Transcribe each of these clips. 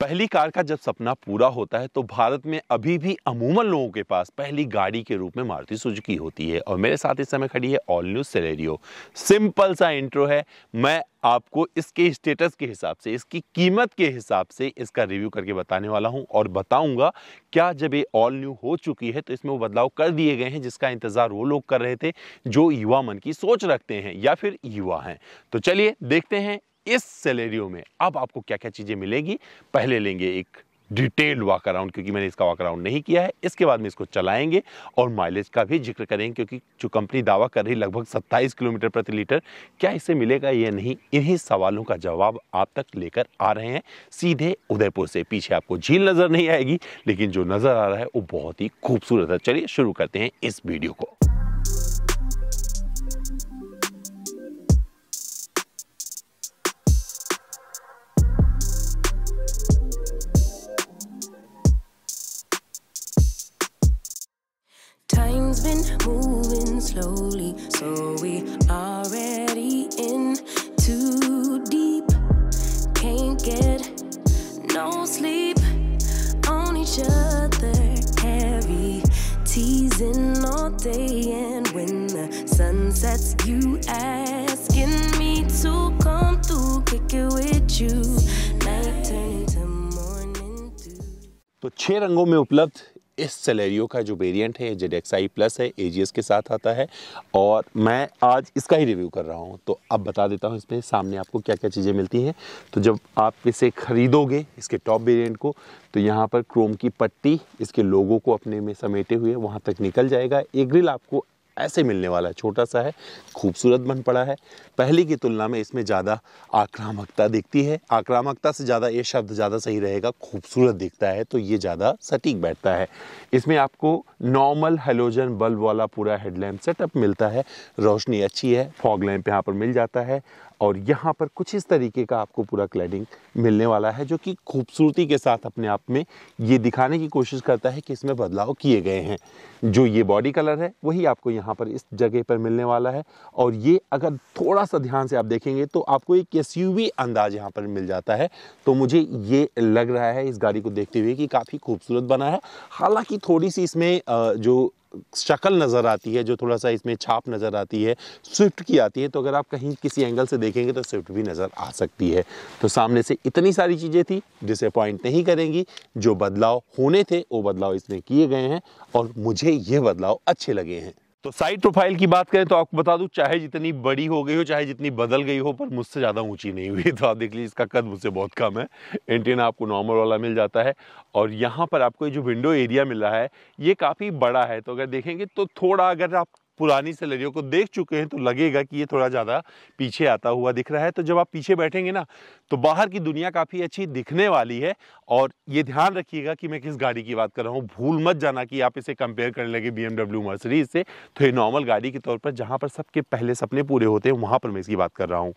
पहली कार का जब सपना पूरा होता है तो भारत में अभी भी अमूमन लोगों के पास पहली गाड़ी के रूप में मारुति सुजुकी होती है और मेरे साथ इस समय खड़ी है ऑल न्यूज सेलेरियो सिंपल सा इंट्रो है मैं आपको इसके स्टेटस के हिसाब से इसकी कीमत के हिसाब से इसका रिव्यू करके बताने वाला हूं और बताऊंगा क्या जब ये ऑल न्यू हो चुकी है तो इसमें वो बदलाव कर दिए गए हैं जिसका इंतज़ार वो लोग कर रहे थे जो युवा मन की सोच रखते हैं या फिर युवा हैं तो चलिए देखते हैं इस सैलरी में अब आपको क्या क्या चीज़ें मिलेंगी पहले लेंगे एक डिटेल्ड वॉक अराउंड क्योंकि मैंने इसका वॉक अराउंड नहीं किया है इसके बाद में इसको चलाएंगे और माइलेज का भी जिक्र करेंगे क्योंकि जो कंपनी दावा कर रही लगभग 27 किलोमीटर प्रति लीटर क्या इसे मिलेगा या नहीं इन्हीं सवालों का जवाब आप तक लेकर आ रहे हैं सीधे उदयपुर से पीछे आपको झील नज़र नहीं आएगी लेकिन जो नज़र आ रहा है वो बहुत ही खूबसूरत है चलिए शुरू करते हैं इस वीडियो को slowly. So we already in too deep. Can't get no sleep on each other. Heavy teasing all day. And when the sun sets, you asking me to come through, kick it with you. Night turning to morning, dude. तो छः रंगों में उपलब्ध इस Celerio का जो variant है Z x आई plus है ए के साथ आता है और मैं आज इसका ही रिव्यू कर रहा हूँ तो अब बता देता हूँ इसमें सामने आपको क्या क्या चीज़ें मिलती हैं तो जब आप इसे ख़रीदोगे इसके टॉप वेरिएंट को तो यहाँ पर क्रोम की पट्टी इसके लोगों को अपने में समेटे हुए वहाँ तक निकल जाएगा एक ग्रिल आपको ऐसे मिलने वाला है छोटा सा है खूबसूरत बन पड़ा है पहले की तुलना में इसमें ज़्यादा आक्रामकता दिखती है आक्रामकता से ज़्यादा ये शब्द ज़्यादा सही रहेगा खूबसूरत दिखता है तो ये ज़्यादा सटीक बैठता है इसमें आपको नॉर्मल हेलोजन बल्ब वाला पूरा हेडलैम्प सेटअप मिलता है रोशनी अच्छी है फॉग लैम्प यहाँ पर मिल जाता है और यहाँ पर कुछ इस तरीके का आपको पूरा क्लैडिंग मिलने वाला है जो कि खूबसूरती के साथ अपने आप में ये दिखाने की कोशिश करता है कि इसमें बदलाव किए गए हैं जो ये बॉडी कलर है वही आपको यहाँ पर इस जगह पर मिलने वाला है और ये अगर थोड़ा सा ध्यान से आप देखेंगे तो आपको एक एस अंदाज यहाँ पर मिल जाता है तो मुझे ये लग रहा है इस गाड़ी को देखते हुए कि काफ़ी खूबसूरत बना है हालाँकि थोड़ी सी इसमें जो शक्ल नज़र आती है जो थोड़ा सा इसमें छाप नज़र आती है स्विफ्ट की आती है तो अगर आप कहीं किसी एंगल से देखेंगे तो स्विफ्ट भी नज़र आ सकती है तो सामने से इतनी सारी चीज़ें थी जिसे पॉइंट नहीं करेंगी जो बदलाव होने थे वो बदलाव इसमें किए गए हैं और मुझे ये बदलाव अच्छे लगे हैं तो साइड प्रोफाइल की बात करें तो आपको बता दूं चाहे जितनी बड़ी हो गई हो चाहे जितनी बदल गई हो पर मुझसे ज़्यादा ऊंची नहीं हुई तो आप देख लीजिए इसका कद मुझसे बहुत कम है एंटीना आपको नॉर्मल वाला मिल जाता है और यहाँ पर आपको ये जो विंडो एरिया मिल रहा है ये काफ़ी बड़ा है तो अगर देखेंगे तो थोड़ा अगर आप पुरानी सैलरियों को देख चुके हैं तो लगेगा कि ये थोड़ा ज़्यादा पीछे आता हुआ दिख रहा है तो जब आप पीछे बैठेंगे ना तो बाहर की दुनिया काफ़ी अच्छी दिखने वाली है और ये ध्यान रखिएगा कि मैं किस गाड़ी की बात कर रहा हूँ भूल मत जाना कि आप इसे कंपेयर करने लगे बी एमडब्ल्यू मर्सरीज से तो ये नॉर्मल गाड़ी के तौर पर जहाँ पर सबके पहले सपने पूरे होते हैं वहाँ पर मैं इसकी बात कर रहा हूँ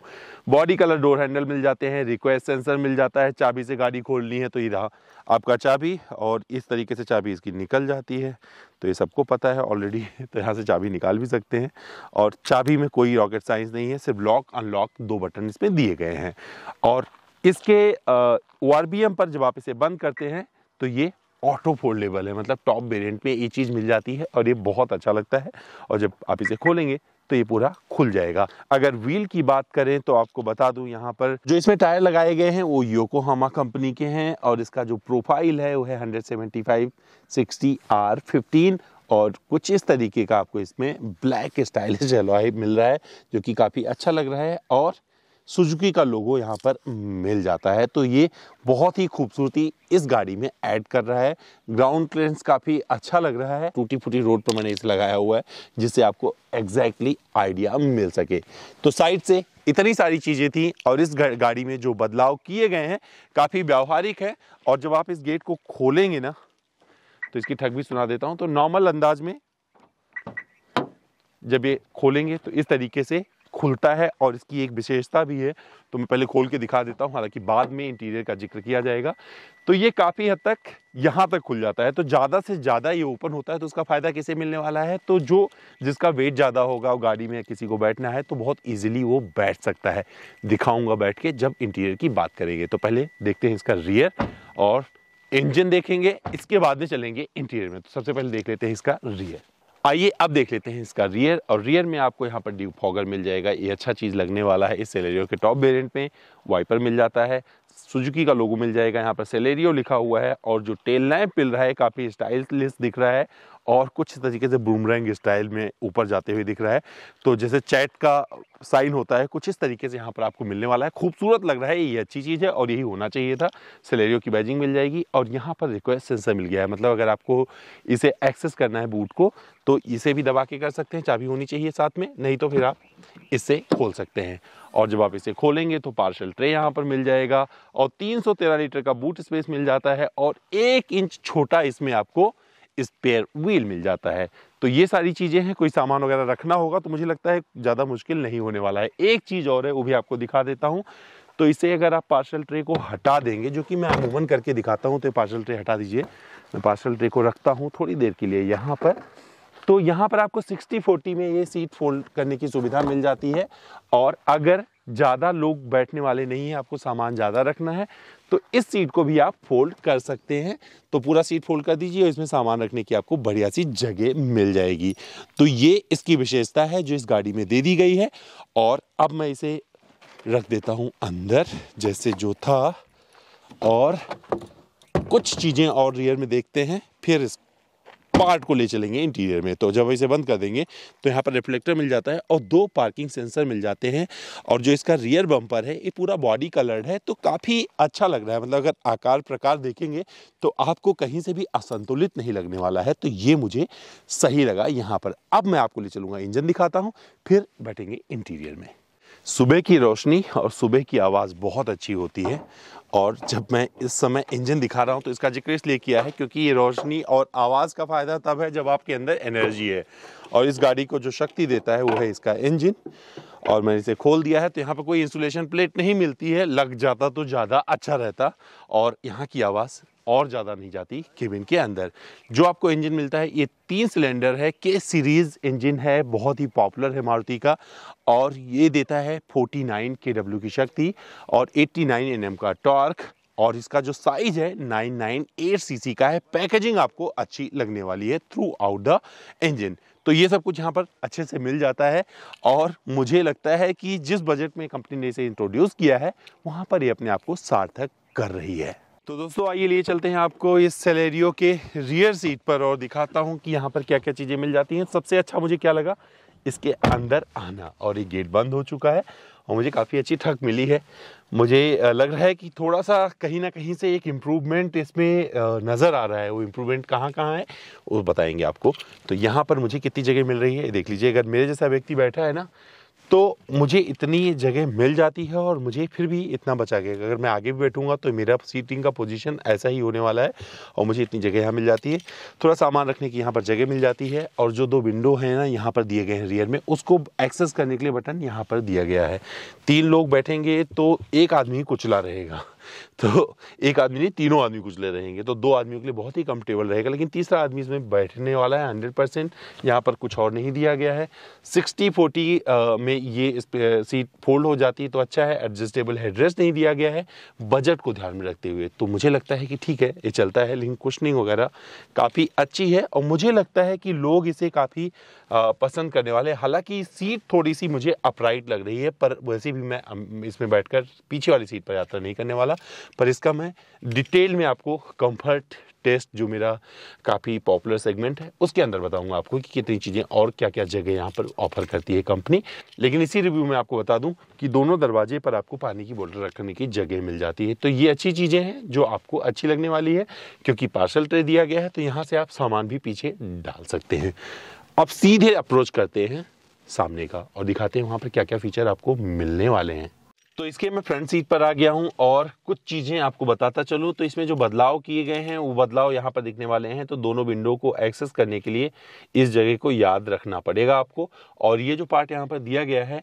बॉडी कलर डोर हैंडल मिल जाते हैं रिक्वेस्ट सेंसर मिल जाता है चाबी से गाड़ी खोलनी है तो ये रहा आपका चाबी और इस तरीके से चाबी इसकी निकल जाती है तो ये सबको पता है ऑलरेडी तो यहाँ से चाबी निकाल भी सकते हैं और चाबी में कोई रॉकेट साइंस नहीं है सिर्फ लॉक अनलॉक दो बटन इसमें दिए गए हैं और इसके ओ पर जब आप इसे बंद करते हैं तो ये ऑटो फोल्डेबल है मतलब टॉप वेरिएंट में ये चीज़ मिल जाती है और ये बहुत अच्छा लगता है और जब आप इसे खोलेंगे तो ये पूरा खुल जाएगा अगर व्हील की बात करें तो आपको बता दूं यहाँ पर जो इसमें टायर लगाए गए हैं वो योकोहामा कंपनी के हैं और इसका जो प्रोफाइल है वो है 175 सेवेंटी आर 15 और कुछ इस तरीके का आपको इसमें ब्लैक स्टाइलिश एलॉय मिल रहा है जो कि काफ़ी अच्छा लग रहा है और सुजुकी का लोगो यहाँ पर मिल जाता है तो ये बहुत ही खूबसूरती इस गाड़ी में ऐड कर रहा है ग्राउंड क्लियरेंस काफ़ी अच्छा लग रहा है टूटी फूटी रोड पर मैंने इसे लगाया हुआ है जिससे आपको एग्जैक्टली exactly आइडिया मिल सके तो साइड से इतनी सारी चीज़ें थी और इस गाड़ी में जो बदलाव किए गए हैं काफ़ी व्यवहारिक है और जब आप इस गेट को खोलेंगे ना तो इसकी ठग भी सुना देता हूँ तो नॉर्मल अंदाज में जब ये खोलेंगे तो इस तरीके से खुलता है और इसकी एक विशेषता भी है तो मैं पहले खोल के दिखा देता हूँ हालांकि बाद में इंटीरियर का जिक्र किया जाएगा तो ये काफ़ी हद तक यहाँ तक खुल जाता है तो ज़्यादा से ज़्यादा ये ओपन होता है तो उसका फ़ायदा किसे मिलने वाला है तो जो जिसका वेट ज़्यादा होगा गाड़ी में किसी को बैठना है तो बहुत ईजिली वो बैठ सकता है दिखाऊँगा बैठ के जब इंटीरियर की बात करेंगे तो पहले देखते हैं इसका रियर और इंजन देखेंगे इसके बाद में चलेंगे इंटीरियर में तो सबसे पहले देख लेते हैं इसका रियर आइए अब देख लेते हैं इसका रियर और रियर में आपको यहाँ पर ड्यू फॉगर मिल जाएगा ये अच्छा चीज़ लगने वाला है इस सेलेरियो के टॉप वेरिएंट में वाइपर मिल जाता है सुजुकी का लोगो मिल जाएगा यहाँ पर सेलेरियो लिखा हुआ है और जो टेल लैम्प मिल रहा है काफ़ी स्टाइलिश दिख रहा है और कुछ तरीके से बूमरैंग स्टाइल में ऊपर जाते हुए दिख रहा है तो जैसे चैट का साइन होता है कुछ इस तरीके से यहाँ पर आपको मिलने वाला है खूबसूरत लग रहा है ये अच्छी चीज़ है और यही होना चाहिए था सिलेरियो की बैजिंग मिल जाएगी और यहाँ पर रिक्वेस्ट सेंसर मिल गया है मतलब अगर आपको इसे एक्सेस करना है बूट को तो इसे भी दबा के कर सकते हैं चाबी होनी चाहिए साथ में नहीं तो फिर आप इसे खोल सकते हैं और जब आप इसे खोलेंगे तो पार्शल ट्रे यहाँ पर मिल जाएगा और 313 लीटर का बूट स्पेस मिल जाता है और एक इंच छोटा इसमें आपको स्पेयर व्हील मिल जाता है तो ये सारी चीज़ें हैं कोई सामान वगैरह रखना होगा तो मुझे लगता है ज़्यादा मुश्किल नहीं होने वाला है एक चीज़ और है वो भी आपको दिखा देता हूँ तो इसे अगर आप पार्सल ट्रे को हटा देंगे जो कि मैं अमूमन करके दिखाता हूँ तो पार्सल ट्रे हटा दीजिए मैं पार्सल ट्रे को रखता हूँ थोड़ी देर के लिए यहाँ पर तो यहाँ पर आपको 60 40 में ये सीट फोल्ड करने की सुविधा मिल जाती है और अगर ज़्यादा लोग बैठने वाले नहीं हैं आपको सामान ज़्यादा रखना है तो इस सीट को भी आप फोल्ड कर सकते हैं तो पूरा सीट फोल्ड कर दीजिए और इसमें सामान रखने की आपको बढ़िया सी जगह मिल जाएगी तो ये इसकी विशेषता है जो इस गाड़ी में दे दी गई है और अब मैं इसे रख देता हूँ अंदर जैसे जो था और कुछ चीज़ें और रियर में देखते हैं फिर इस पार्ट को ले चलेंगे इंटीरियर में तो जब इसे बंद कर देंगे तो यहाँ पर रिफ्लेक्टर मिल जाता है और दो पार्किंग सेंसर मिल जाते हैं और जो इसका रियर बम्पर है ये पूरा बॉडी कलर्ड है तो काफ़ी अच्छा लग रहा है मतलब अगर आकार प्रकार देखेंगे तो आपको कहीं से भी असंतुलित नहीं लगने वाला है तो ये मुझे सही लगा यहाँ पर अब मैं आपको ले चलूँगा इंजन दिखाता हूँ फिर बैठेंगे इंटीरियर में सुबह की रोशनी और सुबह की आवाज़ बहुत अच्छी होती है और जब मैं इस समय इंजन दिखा रहा हूँ तो इसका जिक्र इसलिए किया है क्योंकि ये रोशनी और आवाज़ का फ़ायदा तब है जब आपके अंदर एनर्जी है और इस गाड़ी को जो शक्ति देता है वो है इसका इंजन और मैंने इसे खोल दिया है तो यहाँ पर कोई इंसुलेशन प्लेट नहीं मिलती है लग जाता तो ज़्यादा अच्छा रहता और यहाँ की आवाज़ और ज़्यादा नहीं जाती केबिन के अंदर जो आपको इंजन मिलता है ये तीन सिलेंडर है के सीरीज़ इंजन है बहुत ही पॉपुलर है मारुति का और ये देता है 49 के डब्ल्यू की शक्ति और 89 एनएम का टॉर्क और इसका जो साइज है 998 सीसी का है पैकेजिंग आपको अच्छी लगने वाली है थ्रू आउट द इंजन तो ये सब कुछ यहाँ पर अच्छे से मिल जाता है और मुझे लगता है कि जिस बजट में कंपनी ने इसे इंट्रोड्यूस किया है वहाँ पर ये अपने आप को सार्थक कर रही है तो दोस्तों आइए लिए चलते हैं आपको इस सैलरियो के रियर सीट पर और दिखाता हूँ कि यहाँ पर क्या क्या चीज़ें मिल जाती हैं सबसे अच्छा मुझे क्या लगा इसके अंदर आना और ये गेट बंद हो चुका है और मुझे काफ़ी अच्छी ठक मिली है मुझे लग रहा है कि थोड़ा सा कहीं ना कहीं से एक इम्प्रूवमेंट इसमें नज़र आ रहा है वो इम्प्रूवमेंट कहाँ कहाँ है वो बताएंगे आपको तो यहाँ पर मुझे कितनी जगह मिल रही है देख लीजिए अगर मेरे जैसा व्यक्ति बैठा है ना तो मुझे इतनी जगह मिल जाती है और मुझे फिर भी इतना बचा गया अगर मैं आगे भी बैठूंगा तो मेरा सीटिंग का पोजीशन ऐसा ही होने वाला है और मुझे इतनी जगह यहाँ मिल जाती है थोड़ा सामान रखने की यहाँ पर जगह मिल जाती है और जो दो विंडो हैं ना यहाँ पर दिए गए हैं रियर में उसको एक्सेस करने के लिए बटन यहाँ पर दिया गया है तीन लोग बैठेंगे तो एक आदमी कुचला रहेगा तो एक आदमी नहीं तीनों आदमी ले रहेंगे तो दो आदमियों के लिए बहुत ही कम टेबल रहेगा लेकिन तीसरा आदमी इसमें बैठने वाला है हंड्रेड परसेंट यहाँ पर कुछ और नहीं दिया गया है सिक्सटी फोर्टी में ये इस सीट फोल्ड हो जाती है तो अच्छा है एडजस्टेबल हेडरेस्ट नहीं दिया गया है बजट को ध्यान में रखते हुए तो मुझे लगता है कि ठीक है ये चलता है लेकिन कुशनिंग वगैरह काफ़ी अच्छी है और मुझे लगता है कि लोग इसे काफ़ी पसंद करने वाले हालांकि सीट थोड़ी सी मुझे अपराइट लग रही है पर वैसे भी मैं इसमें बैठकर पीछे वाली सीट पर यात्रा नहीं करने वाला पर इसका मैं डिटेल में आपको कंफर्ट टेस्ट जो मेरा काफ़ी पॉपुलर सेगमेंट है उसके अंदर बताऊंगा आपको कि कितनी चीज़ें और क्या क्या जगह यहाँ पर ऑफर करती है कंपनी लेकिन इसी रिव्यू में आपको बता दूं कि दोनों दरवाजे पर आपको पानी की बोतल रखने की जगह मिल जाती है तो ये अच्छी चीज़ें हैं जो आपको अच्छी लगने वाली है क्योंकि पार्सल ट्रे दिया गया है तो यहाँ से आप सामान भी पीछे डाल सकते हैं अब सीधे अप्रोच करते हैं सामने का और दिखाते हैं वहाँ पर क्या क्या फीचर आपको मिलने वाले हैं तो इसके मैं फ्रंट सीट पर आ गया हूँ और कुछ चीज़ें आपको बताता चलूँ तो इसमें जो बदलाव किए गए हैं वो बदलाव यहाँ पर दिखने वाले हैं तो दोनों विंडो को एक्सेस करने के लिए इस जगह को याद रखना पड़ेगा आपको और ये जो पार्ट यहाँ पर दिया गया है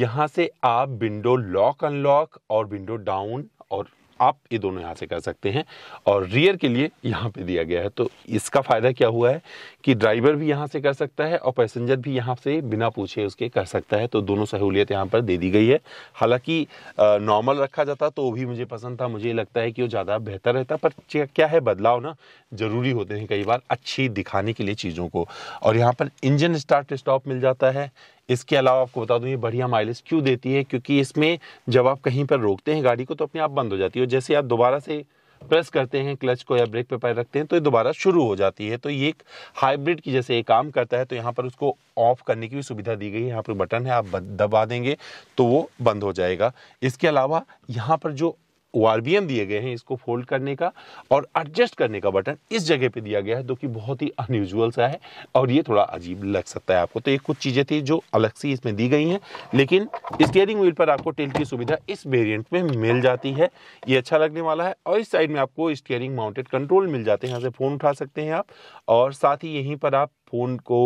यहाँ से आप विंडो लॉक अनलॉक और विंडो डाउन और आप ये दोनों यहाँ से कर सकते हैं और रियर के लिए यहाँ पे दिया गया है तो इसका फ़ायदा क्या हुआ है कि ड्राइवर भी यहाँ से कर सकता है और पैसेंजर भी यहाँ से बिना पूछे उसके कर सकता है तो दोनों सहूलियत यहाँ पर दे दी गई है हालांकि नॉर्मल रखा जाता तो वो भी मुझे पसंद था मुझे लगता है कि वो ज़्यादा बेहतर रहता पर क्या है बदलाव ना ज़रूरी होते हैं कई बार अच्छी दिखाने के लिए चीज़ों को और यहाँ पर इंजन स्टार्ट स्टॉप मिल जाता है इसके अलावा आपको बता दूं ये बढ़िया माइलेज क्यों देती है क्योंकि इसमें जब आप कहीं पर रोकते हैं गाड़ी को तो अपने आप बंद हो जाती है और जैसे आप दोबारा से प्रेस करते हैं क्लच को या ब्रेक पे पैर रखते हैं तो ये दोबारा शुरू हो जाती है तो ये एक हाइब्रिड की जैसे ये काम करता है तो यहाँ पर उसको ऑफ करने की भी सुविधा दी गई है यहाँ पर बटन है आप दबा देंगे तो वो बंद हो जाएगा इसके अलावा यहाँ पर जो ओ दिए गए हैं इसको फोल्ड करने का और एडजस्ट करने का बटन इस जगह पे दिया गया है जो कि बहुत ही अनयूजल सा है और ये थोड़ा अजीब लग सकता है आपको तो ये कुछ चीज़ें थी जो अलग सी इसमें दी गई हैं लेकिन स्टीयरिंग व्हील पर आपको टेल की सुविधा इस वेरियंट में मिल जाती है ये अच्छा लगने वाला है और इस साइड में आपको स्टीयरिंग माउंटेड कंट्रोल मिल जाते हैं यहाँ से फ़ोन उठा सकते हैं आप और साथ ही यहीं पर आप फ़ोन को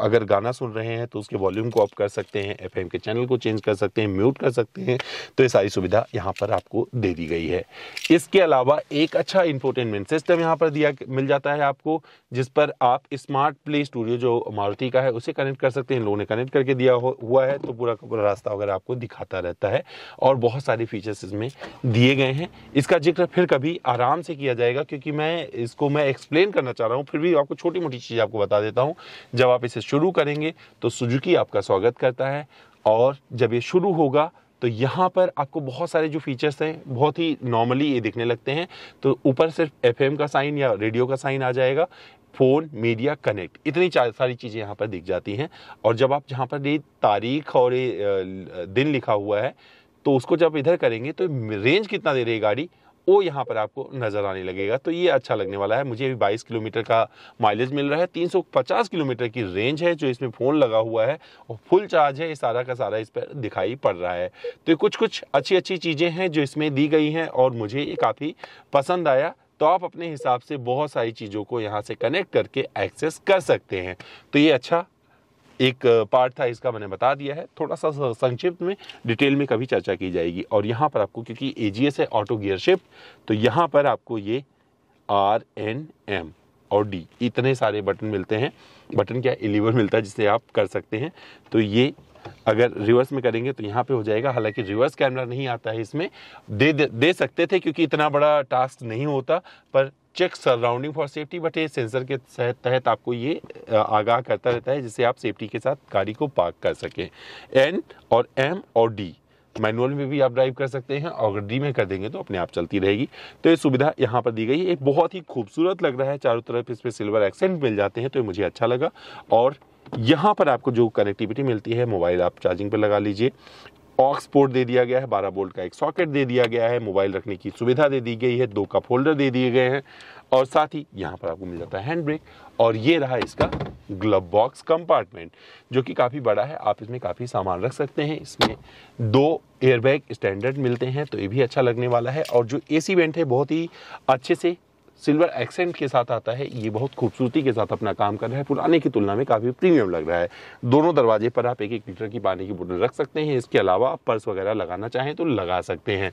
अगर गाना सुन रहे हैं तो उसके वॉल्यूम को आप कर सकते हैं एफ के चैनल को चेंज कर सकते हैं म्यूट कर सकते हैं तो ये सारी सुविधा यहाँ पर आपको दे दी गई है इसके अलावा एक अच्छा इंफोटेनमेंट सिस्टम यहाँ पर दिया मिल जाता है आपको जिस पर आप स्मार्ट प्ले स्टूडियो जो मारुति का है उसे कनेक्ट कर सकते हैं लोगों ने कनेक्ट करके दिया हुआ है तो पूरा का पूरा रास्ता वगैरह आपको दिखाता रहता है और बहुत सारे फीचर्स इसमें दिए गए हैं इसका जिक्र फिर कभी आराम से किया जाएगा क्योंकि मैं इसको मैं एक्सप्लेन करना चाह रहा हूँ फिर भी आपको छोटी मोटी चीज़ आपको बता देता हूँ जब आप इसे शुरू करेंगे तो सुजुकी आपका स्वागत करता है और जब ये शुरू होगा तो यहाँ पर आपको बहुत सारे जो फीचर्स हैं बहुत ही नॉर्मली ये दिखने लगते हैं तो ऊपर सिर्फ एफ का साइन या रेडियो का साइन आ जाएगा फ़ोन मीडिया कनेक्ट इतनी सारी चीज़ें यहाँ पर दिख जाती हैं और जब आप जहाँ पर ये तारीख और ये दिन लिखा हुआ है तो उसको जब इधर करेंगे तो रेंज कितना दे रही है गाड़ी वो यहाँ पर आपको नज़र आने लगेगा तो ये अच्छा लगने वाला है मुझे अभी 22 किलोमीटर का माइलेज मिल रहा है 350 किलोमीटर की रेंज है जो इसमें फ़ोन लगा हुआ है और फुल चार्ज है ये सारा का सारा इस पर दिखाई पड़ रहा है तो कुछ कुछ अच्छी अच्छी चीज़ें हैं जो इसमें दी गई हैं और मुझे ये काफ़ी पसंद आया तो आप अपने हिसाब से बहुत सारी चीज़ों को यहाँ से कनेक्ट करके एक्सेस कर सकते हैं तो ये अच्छा एक पार्ट था इसका मैंने बता दिया है थोड़ा सा संक्षिप्त में डिटेल में कभी चर्चा की जाएगी और यहाँ पर आपको क्योंकि ए जी एस है ऑटो गियर शिफ्ट तो यहाँ पर आपको ये आर एन एम और डी इतने सारे बटन मिलते हैं बटन क्या एलिवर मिलता है जिसे आप कर सकते हैं तो ये अगर रिवर्स में करेंगे तो यहाँ पे हो जाएगा हालांकि रिवर्स कैमरा नहीं आता है इसमें दे दे, दे सकते थे क्योंकि इतना बड़ा टास्क नहीं होता पर check surrounding for safety but ये सेंसर के तहत आपको ये आगाह करता रहता है जिससे आप सेफ्टी के साथ गाड़ी को पार्क कर सकें एन और एम और डी मैनुअल में भी आप ड्राइव कर सकते हैं और डी में कर देंगे तो अपने आप चलती रहेगी तो ये सुविधा यहाँ पर दी गई है एक बहुत ही खूबसूरत लग रहा है चारों तरफ इस पर सिल्वर एक्सेंट मिल जाते हैं तो ये मुझे अच्छा लगा और यहाँ पर आपको जो कनेक्टिविटी मिलती है मोबाइल आप चार्जिंग पर लगा लीजिए ऑक्स पोर्ट दे दिया गया है बारह बोल्ट का एक सॉकेट दे दिया गया है मोबाइल रखने की सुविधा दे दी गई है दो कप होल्डर दे दिए गए हैं और साथ ही यहाँ पर आपको मिल जाता है हैंड ब्रेक और ये रहा इसका ग्लब बॉक्स कंपार्टमेंट जो कि काफ़ी बड़ा है आप इसमें काफ़ी सामान रख सकते हैं इसमें दो एयरबैग स्टैंडर्ड मिलते हैं तो ये भी अच्छा लगने वाला है और जो ए सी वेंट है बहुत ही अच्छे से सिल्वर एक्सेंट के साथ आता है ये बहुत खूबसूरती के साथ अपना काम कर रहा है पुराने की तुलना में काफ़ी प्रीमियम लग रहा है दोनों दरवाजे पर आप एक एक लीटर की पानी की बोतल रख सकते हैं इसके अलावा आप पर्स वगैरह लगाना चाहें तो लगा सकते हैं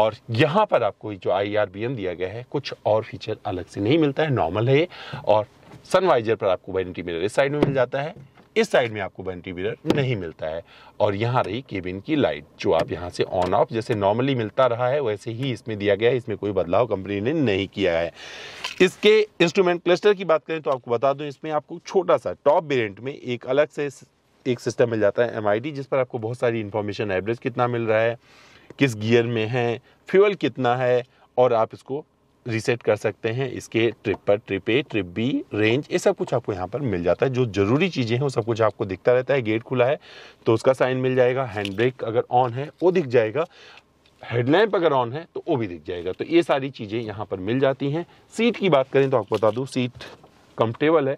और यहाँ पर आपको जो आई e दिया गया है कुछ और फीचर अलग से नहीं मिलता है नॉर्मल है और सनवाइजर पर आपको वारंटी मिलर इस साइड में मिल जाता है इस साइड में आपको वेंटिलेटर नहीं मिलता है और यहाँ रही केबिन की लाइट जो आप यहाँ से ऑन ऑफ जैसे नॉर्मली मिलता रहा है वैसे ही इसमें दिया गया है इसमें कोई बदलाव कंपनी ने नहीं किया है इसके इंस्ट्रूमेंट क्लस्टर की बात करें तो आपको बता दूँ इसमें आपको छोटा सा टॉप वेरियंट में एक अलग से एक सिस्टम मिल जाता है एम जिस पर आपको बहुत सारी इन्फॉर्मेशन एवरेज कितना मिल रहा है किस गियर में है फ्यूअल कितना है और आप इसको रीसेट कर सकते हैं इसके ट्रिप पर trip A trip B range ये सब कुछ आपको यहाँ पर मिल जाता है जो ज़रूरी चीज़ें हैं वो सब कुछ आपको दिखता रहता है गेट खुला है तो उसका साइन मिल जाएगा हैंड ब्रेक अगर ऑन है वो दिख जाएगा हेडलैम्प अगर ऑन है तो वो भी दिख जाएगा तो ये सारी चीज़ें यहाँ पर मिल जाती हैं सीट की बात करें तो आपको बता दूँ सीट कम्फर्टेबल है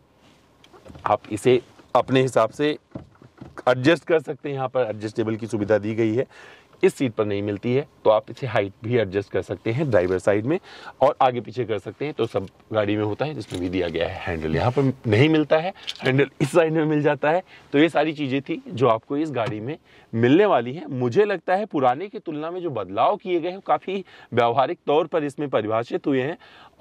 आप इसे अपने हिसाब से एडजस्ट कर सकते हैं यहाँ पर एडजस्टेबल की सुविधा दी गई है इस सीट पर नहीं मिलती है तो आप इसे हाइट भी एडजस्ट कर सकते हैं ड्राइवर साइड में और आगे पीछे कर सकते हैं तो सब गाड़ी में होता है जिसमें भी दिया गया है हैंडल यहाँ पर नहीं मिलता है हैंडल इस साइड में मिल जाता है तो ये सारी चीज़ें थी जो आपको इस गाड़ी में मिलने वाली है मुझे लगता है पुराने की तुलना में जो बदलाव किए गए हैं काफ़ी व्यवहारिक तौर पर इसमें परिभाषित हुए हैं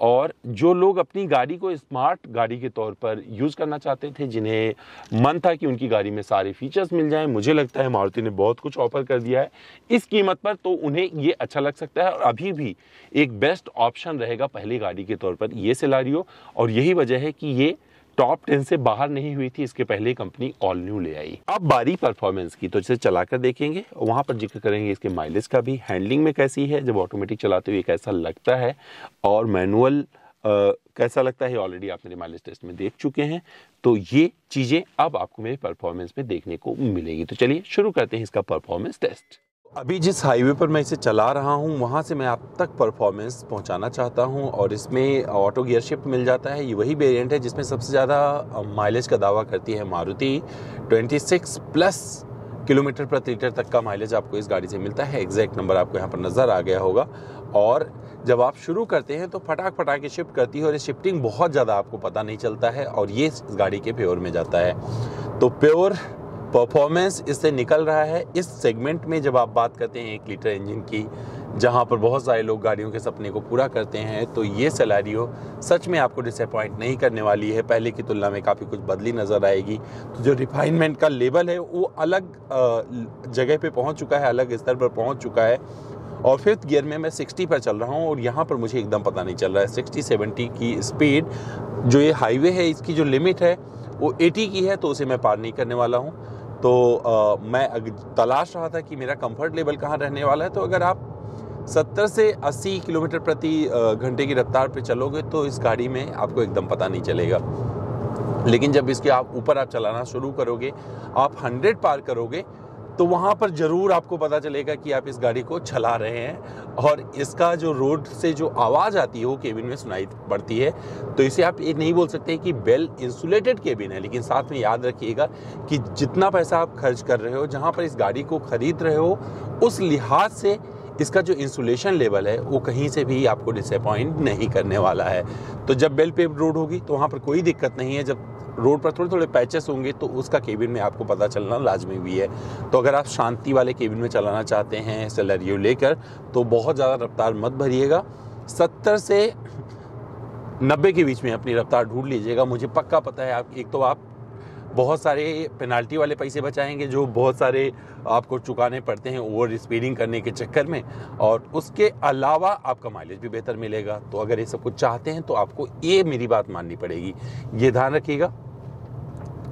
और जो लोग अपनी गाड़ी को स्मार्ट गाड़ी के तौर पर यूज़ करना चाहते थे जिन्हें मन था कि उनकी गाड़ी में सारे फीचर्स मिल जाएँ मुझे लगता है मारुति ने बहुत कुछ ऑफर कर दिया है इस कीमत पर तो उन्हें ये अच्छा लग सकता है और अभी भी एक बेस्ट ऑप्शन रहेगा पहली गाड़ी के तौर पर ये सिलारियो और यही वजह है कि ये टॉप टेन से बाहर नहीं हुई थी इसके पहले कंपनी ऑल न्यू ले आई अब बारी परफॉर्मेंस की तो इसे चलाकर देखेंगे वहां पर जिक्र करेंगे इसके माइलेज का भी हैंडलिंग में कैसी है जब ऑटोमेटिक चलाते हुए कैसा लगता है और मैनुअल कैसा लगता है ऑलरेडी आप मेरे माइलेज टेस्ट में देख चुके हैं तो ये चीज़ें अब आपको मेरे परफॉर्मेंस में देखने को मिलेगी तो चलिए शुरू करते हैं इसका परफॉर्मेंस टेस्ट अभी जिस हाईवे पर मैं इसे चला रहा हूँ वहाँ से मैं आप तक परफॉर्मेंस पहुँचाना चाहता हूँ और इसमें ऑटो गियर शिफ्ट मिल जाता है ये वही वेरिएंट है जिसमें सबसे ज़्यादा माइलेज का दावा करती है मारुति 26 प्लस किलोमीटर प्रति लीटर तक का माइलेज आपको इस गाड़ी से मिलता है एग्जैक्ट नंबर आपको यहाँ पर नज़र आ गया होगा और जब आप शुरू करते हैं तो फटाक फटाक शिफ्ट करती है और ये शिफ्टिंग बहुत ज़्यादा आपको पता नहीं चलता है और ये इस गाड़ी के प्योर में जाता है तो प्योर परफॉर्मेंस इससे निकल रहा है इस सेगमेंट में जब आप बात करते हैं एक लीटर इंजन की जहां पर बहुत सारे लोग गाड़ियों के सपने को पूरा करते हैं तो ये सलारियो सच में आपको डिसअपॉइंट नहीं करने वाली है पहले की तुलना में काफ़ी कुछ बदली नज़र आएगी तो जो रिफाइनमेंट का लेवल है वो अलग जगह पे पहुंच चुका है अलग स्तर पर पहुंच चुका है और फिफ्थ गियर में मैं 60 पर चल रहा हूँ और यहाँ पर मुझे एकदम पता नहीं चल रहा है 60 70 की स्पीड जो ये हाईवे है इसकी जो लिमिट है वो 80 की है तो उसे मैं पार नहीं करने वाला हूँ तो आ, मैं तलाश रहा था कि मेरा कंफर्ट लेवल कहाँ रहने वाला है तो अगर आप 70 से 80 किलोमीटर प्रति घंटे की रफ्तार पर चलोगे तो इस गाड़ी में आपको एकदम पता नहीं चलेगा लेकिन जब इसके आप ऊपर आप चलाना शुरू करोगे आप 100 पार करोगे तो वहाँ पर ज़रूर आपको पता चलेगा कि आप इस गाड़ी को चला रहे हैं और इसका जो रोड से जो आवाज़ आती है वो केबिन में सुनाई पड़ती है तो इसे आप ये नहीं बोल सकते कि बेल इंसुलेटेड केबिन है लेकिन साथ में याद रखिएगा कि जितना पैसा आप खर्च कर रहे हो जहाँ पर इस गाड़ी को ख़रीद रहे हो उस लिहाज से इसका जो इंसुलेशन लेवल है वो कहीं से भी आपको डिसअपॉइंट नहीं करने वाला है तो जब बेल पेव रोड होगी तो वहाँ पर कोई दिक्कत नहीं है जब रोड पर थोड़े थोड़े पैचेस होंगे तो उसका केबिन में आपको पता चलना लाजमी भी है तो अगर आप शांति वाले केबिन में चलाना चाहते हैं सैलरियो लेकर तो बहुत ज़्यादा रफ्तार मत भरिएगा सत्तर से नब्बे के बीच में अपनी रफ्तार ढूंढ लीजिएगा मुझे पक्का पता है आप एक तो आप बहुत सारे पेनाल्टी वाले पैसे बचाएंगे जो बहुत सारे आपको चुकाने पड़ते हैं ओवर स्पीडिंग करने के चक्कर में और उसके अलावा आपका माइलेज भी बेहतर मिलेगा तो अगर ये सब कुछ चाहते हैं तो आपको ये मेरी बात माननी पड़ेगी ये ध्यान रखिएगा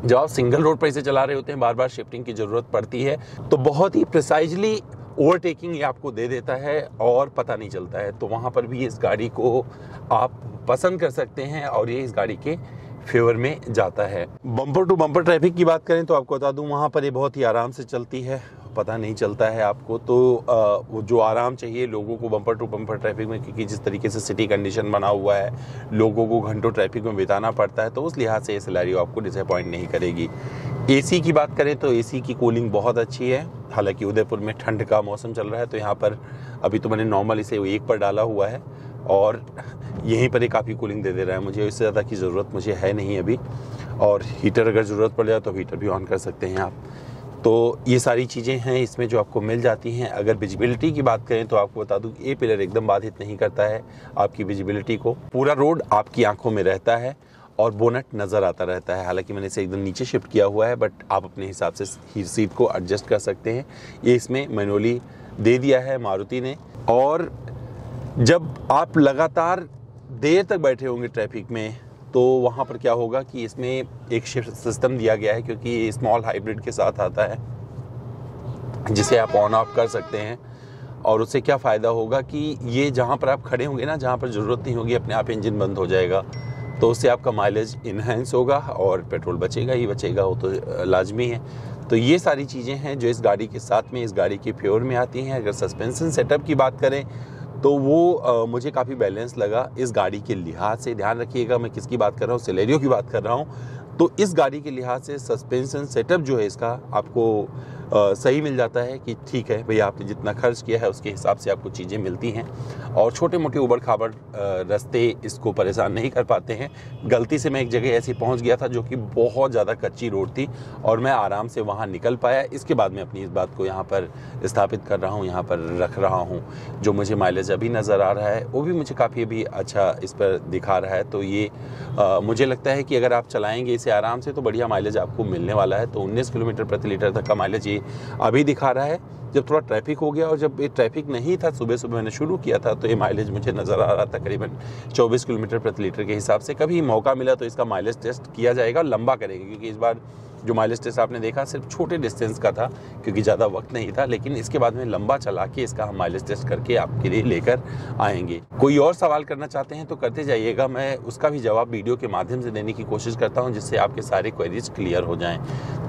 जब आप सिंगल रोड पर इसे चला रहे होते हैं बार बार शिफ्टिंग की ज़रूरत पड़ती है तो बहुत ही प्रिसाइजली ओवरटेकिंग ये आपको दे देता है और पता नहीं चलता है तो वहाँ पर भी इस गाड़ी को आप पसंद कर सकते हैं और ये इस गाड़ी के फेवर में जाता है बम्पर टू बम्पर ट्रैफिक की बात करें तो आपको बता दूं वहाँ पर ये बहुत ही आराम से चलती है पता नहीं चलता है आपको तो आ, वो जो आराम चाहिए लोगों को बम्पर टू बम्पर ट्रैफिक में क्योंकि जिस तरीके से सिटी कंडीशन बना हुआ है लोगों को घंटों ट्रैफिक में बिताना पड़ता है तो उस लिहाज से ये सिलेरियो आपको डिसअपॉइंट नहीं करेगी एसी की बात करें तो एसी की कूलिंग बहुत अच्छी है हालांकि उदयपुर में ठंड का मौसम चल रहा है तो यहाँ पर अभी तो मैंने नॉर्मल इसे एक पर डाला हुआ है और यहीं पर ही काफ़ी कूलिंग दे दे रहा है मुझे इससे ज़्यादा की ज़रूरत मुझे है नहीं अभी और हीटर अगर ज़रूरत पड़ जाए तो हीटर भी ऑन कर सकते हैं आप तो ये सारी चीज़ें हैं इसमें जो आपको मिल जाती हैं अगर विजिबिलिटी की बात करें तो आपको बता दूँ ए पिलर एकदम बाधित नहीं करता है आपकी विजिबिलिटी को पूरा रोड आपकी आंखों में रहता है और बोनट नज़र आता रहता है हालांकि मैंने इसे एकदम नीचे शिफ्ट किया हुआ है बट आप अपने हिसाब से ही सीट को एडजस्ट कर सकते हैं ये इसमें मैनुअली दे दिया है मारुति ने और जब आप लगातार देर तक बैठे होंगे ट्रैफिक में तो वहाँ पर क्या होगा कि इसमें एक शिफ्ट सिस्टम दिया गया है क्योंकि ये स्मॉल हाइब्रिड के साथ आता है जिसे आप ऑन ऑफ कर सकते हैं और उससे क्या फ़ायदा होगा कि ये जहाँ पर आप खड़े होंगे ना जहाँ पर ज़रूरत नहीं होगी अपने आप इंजन बंद हो जाएगा तो उससे आपका माइलेज इन्हेंस होगा और पेट्रोल बचेगा ही बचेगा वो तो लाजमी है तो ये सारी चीज़ें हैं जो इस गाड़ी के साथ में इस गाड़ी के प्योर में आती हैं अगर सस्पेंसन सेटअप की बात करें तो वो आ, मुझे काफ़ी बैलेंस लगा इस गाड़ी के लिहाज से ध्यान रखिएगा मैं किसकी बात कर रहा हूँ सिलेरियो की बात कर रहा हूँ तो इस गाड़ी के लिहाज से सस्पेंशन सेटअप जो है इसका आपको सही मिल जाता है कि ठीक है भैया आपने जितना खर्च किया है उसके हिसाब से आपको चीज़ें मिलती हैं और छोटे मोटे उबड़ खाबड़ रास्ते इसको परेशान नहीं कर पाते हैं गलती से मैं एक जगह ऐसी पहुंच गया था जो कि बहुत ज़्यादा कच्ची रोड थी और मैं आराम से वहाँ निकल पाया इसके बाद मैं अपनी इस बात को यहाँ पर स्थापित कर रहा हूँ यहाँ पर रख रहा हूँ जो मुझे माइलेज अभी नज़र आ रहा है वो भी मुझे काफ़ी अभी अच्छा इस पर दिखा रहा है तो ये आ, मुझे लगता है कि अगर आप चलाएँगे इसे आराम से तो बढ़िया माइलेज आपको मिलने वाला है तो उन्नीस किलोमीटर प्रति लीटर तक का माइलेज ये अभी दिखा रहा है जब थोड़ा ट्रैफिक हो गया और जब ये ट्रैफिक नहीं था सुबह सुबह मैंने शुरू किया था तो ये माइलेज मुझे नज़र आ रहा था करीबन 24 किलोमीटर प्रति लीटर के हिसाब से कभी मौका मिला तो इसका माइलेज टेस्ट किया जाएगा और लंबा करेंगे क्योंकि इस बार जो माइलेज टेस्ट आपने देखा सिर्फ छोटे डिस्टेंस का था क्योंकि ज़्यादा वक्त नहीं था लेकिन इसके बाद में लंबा चला के इसका हम माइलेज टेस्ट करके आपके लिए लेकर आएंगे कोई और सवाल करना चाहते हैं तो करते जाइएगा मैं उसका भी जवाब वीडियो के माध्यम से देने की कोशिश करता हूँ जिससे आपके सारे क्वेरीज क्लियर हो जाएँ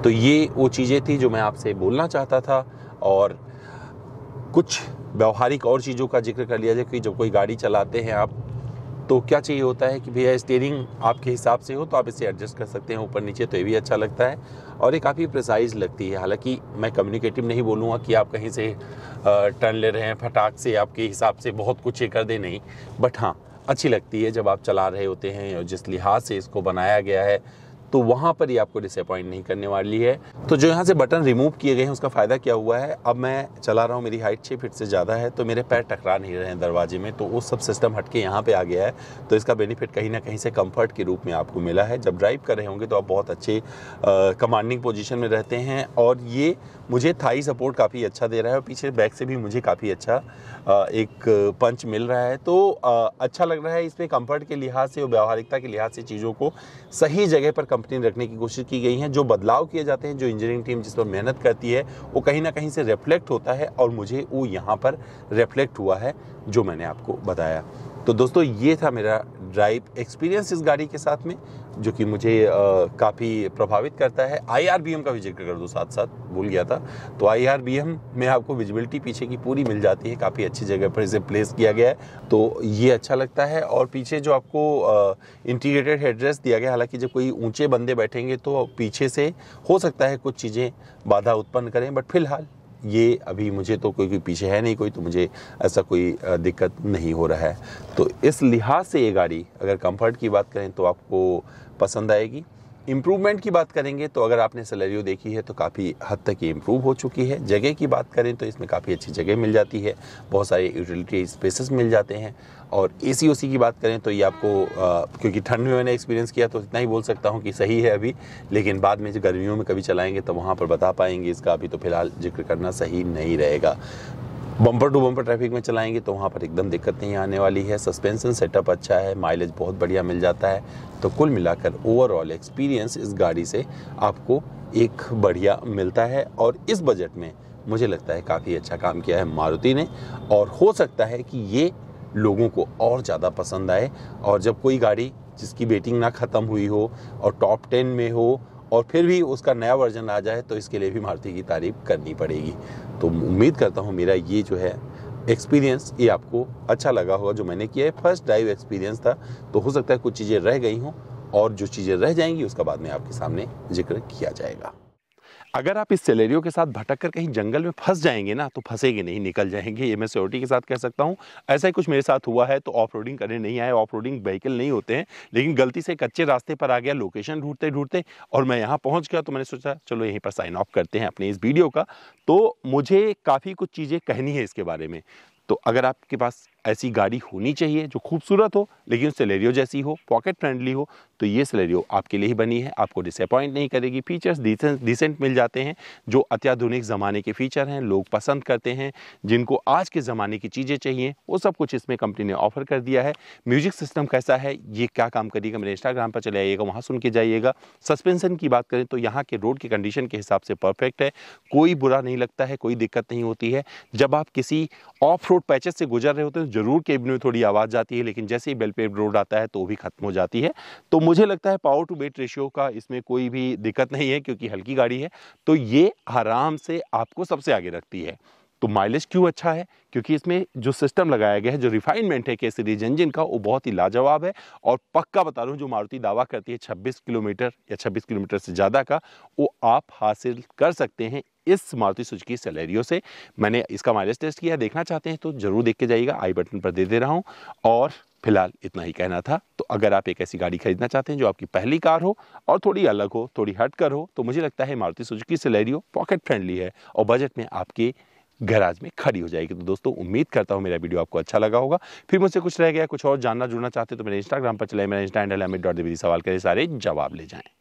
तो ये वो चीज़ें थी जो मैं आपसे बोलना चाहता था और कुछ व्यवहारिक और चीज़ों का जिक्र कर लिया जाए कि जब कोई गाड़ी चलाते हैं आप तो क्या चाहिए होता है कि भैया स्टेयरिंग आपके हिसाब से हो तो आप इसे एडजस्ट कर सकते हैं ऊपर नीचे तो ये भी अच्छा लगता है और ये काफ़ी प्रिसाइज लगती है हालांकि मैं कम्युनिकेटिव नहीं बोलूँगा कि आप कहीं से टर्न ले रहे हैं फटाक से आपके हिसाब से बहुत कुछ ये कर दे नहीं बट हाँ अच्छी लगती है जब आप चला रहे होते हैं और जिस लिहाज से इसको बनाया गया है तो वहाँ पर ही आपको डिसअपॉइंट नहीं करने वाली है तो जो यहाँ से बटन रिमूव किए गए हैं उसका फ़ायदा क्या हुआ है अब मैं चला रहा हूँ मेरी हाइट छः फीट से ज़्यादा है तो मेरे पैर टकरा नहीं रहे हैं दरवाजे में तो वो सब सिस्टम हट के यहाँ पर आ गया है तो इसका बेनिफिट कहीं ना कहीं से कम्फर्ट के रूप में आपको मिला है जब ड्राइव कर रहे होंगे तो आप बहुत अच्छे कमांडिंग पोजिशन में रहते हैं और ये मुझे थाई सपोर्ट काफ़ी अच्छा दे रहा है और पीछे बैक से भी मुझे काफ़ी अच्छा एक पंच मिल रहा है तो अच्छा लग रहा है इस पर कम्फर्ट के लिहाज से और व्यावहारिकता के लिहाज से चीज़ों को सही जगह पर कंपनी रखने की कोशिश की गई है जो बदलाव किए जाते हैं जो इंजीनियरिंग टीम जिस पर मेहनत करती है वो कहीं ना कहीं से रिफ्लेक्ट होता है और मुझे वो यहाँ पर रिफ्लेक्ट हुआ है जो मैंने आपको बताया तो दोस्तों ये था मेरा ड्राइव एक्सपीरियंस इस गाड़ी के साथ में जो कि मुझे काफ़ी प्रभावित करता है आई का भी जिक्र कर दो साथ साथ भूल गया था तो आई में आपको विजिबिलिटी पीछे की पूरी मिल जाती है काफ़ी अच्छी जगह पर इसे प्लेस किया गया है तो ये अच्छा लगता है और पीछे जो आपको इंटीग्रेटेड एड्रेस दिया गया हालांकि जब कोई ऊँचे बंदे बैठेंगे तो पीछे से हो सकता है कुछ चीज़ें बाधा उत्पन्न करें बट फिलहाल ये अभी मुझे तो कोई कोई पीछे है नहीं कोई तो मुझे ऐसा कोई दिक्कत नहीं हो रहा है तो इस लिहाज से ये गाड़ी अगर कंफर्ट की बात करें तो आपको पसंद आएगी इम्प्रूवमेंट की बात करेंगे तो अगर आपने सैलरी देखी है तो काफ़ी हद तक ये इम्प्रूव हो चुकी है जगह की बात करें तो इसमें काफ़ी अच्छी जगह मिल जाती है बहुत सारे यूटिलिटी स्पेसेस मिल जाते हैं और ए सी की बात करें तो ये आपको आ, क्योंकि ठंड में मैंने एक्सपीरियंस किया तो इतना ही बोल सकता हूँ कि सही है अभी लेकिन बाद में जो गर्मियों में कभी चलाएँगे तो वहाँ पर बता पाएंगे इसका अभी तो फ़िलहाल जिक्र करना सही नहीं रहेगा बम्पर टू बम्पर ट्रैफिक में चलाएंगे तो वहाँ पर एकदम दिक्कत नहीं आने वाली है सस्पेंसन सेटअप अच्छा है माइलेज बहुत बढ़िया मिल जाता है तो कुल मिलाकर ओवरऑल एक्सपीरियंस इस गाड़ी से आपको एक बढ़िया मिलता है और इस बजट में मुझे लगता है काफ़ी अच्छा काम किया है मारुति ने और हो सकता है कि ये लोगों को और ज़्यादा पसंद आए और जब कोई गाड़ी जिसकी वेटिंग ना ख़त्म हुई हो और टॉप टेन में हो और फिर भी उसका नया वर्जन आ जाए तो इसके लिए भी मारुति की तारीफ करनी पड़ेगी तो उम्मीद करता हूँ मेरा ये जो है एक्सपीरियंस ये आपको अच्छा लगा होगा जो मैंने किया है फर्स्ट ड्राइव एक्सपीरियंस था तो हो सकता है कुछ चीज़ें रह गई हों और जो चीज़ें रह जाएंगी उसका बाद में आपके सामने जिक्र किया जाएगा अगर आप इस सैलरियों के साथ भटक कर कहीं जंगल में फंस जाएंगे ना तो फंसेंगे नहीं निकल जाएंगे ये मैं सिक्योरिटी के साथ कह सकता हूँ ऐसा ही कुछ मेरे साथ हुआ है तो ऑफ रोडिंग करने नहीं आए ऑफ रोडिंग व्हीकल नहीं होते हैं लेकिन गलती से कच्चे रास्ते पर आ गया लोकेशन ढूंढते ढूंढते और मैं यहाँ पहुँच गया तो मैंने सोचा चलो यहीं पर साइन ऑफ करते हैं अपने इस वीडियो का तो मुझे काफ़ी कुछ चीज़ें कहनी है इसके बारे में तो अगर आपके पास ऐसी गाड़ी होनी चाहिए जो खूबसूरत हो लेकिन सेलेरियो जैसी हो पॉकेट फ्रेंडली हो तो ये सेलेरियो आपके लिए ही बनी है आपको डिसअपॉइंट नहीं करेगी फीचर्स डिसेंट डिसेंट मिल जाते हैं जो अत्याधुनिक ज़माने के फीचर हैं लोग पसंद करते हैं जिनको आज के ज़माने की चीज़ें चाहिए वो सब कुछ इसमें कंपनी ने ऑफर कर दिया है म्यूजिक सिस्टम कैसा है ये क्या काम करिएगा मेरे इंस्टाग्राम पर चले आइएगा वहाँ सुन के जाइएगा सस्पेंसन की बात करें तो यहाँ के रोड की कंडीशन के हिसाब से परफेक्ट है कोई बुरा नहीं लगता है कोई दिक्कत नहीं होती है जब आप किसी ऑफ रोड पैचेस से गुजर रहे होते हैं जरूर केबिन में थोड़ी आवाज़ जाती है लेकिन जैसे ही बेलपेव रोड आता है तो भी ख़त्म हो जाती है तो मुझे लगता है पावर टू वेट रेशियो का इसमें कोई भी दिक्कत नहीं है क्योंकि हल्की गाड़ी है तो ये आराम से आपको सबसे आगे रखती है तो माइलेज क्यों अच्छा है क्योंकि इसमें जो सिस्टम लगाया गया है जो रिफाइनमेंट है के सीरीज इंजन का वो बहुत ही लाजवाब है और पक्का बता रहा हूँ जो मारुति दावा करती है 26 किलोमीटर या 26 किलोमीटर से ज़्यादा का वो आप हासिल कर सकते हैं इस मारुति सुजुकी सलेरियो से मैंने इसका माइलेज टेस्ट किया देखना चाहते हैं तो ज़रूर देख के जाइएगा आई बटन पर दे दे रहा हूँ और फिलहाल इतना ही कहना था तो अगर आप एक ऐसी गाड़ी खरीदना चाहते हैं जो आपकी पहली कार हो और थोड़ी अलग हो थोड़ी हट कर हो तो मुझे लगता है Maruti Suzuki Celerio pocket friendly है और बजट में आपके गराज में खड़ी हो जाएगी तो दोस्तों उम्मीद करता हूँ मेरा वीडियो आपको अच्छा लगा होगा फिर मुझसे कुछ रह गया कुछ और जानना जुड़ना चाहते तो मेरे इंस्टाग्राम पर चले मेरा इंस्टा डॉट है सवाल करें सारे जवाब ले जाएं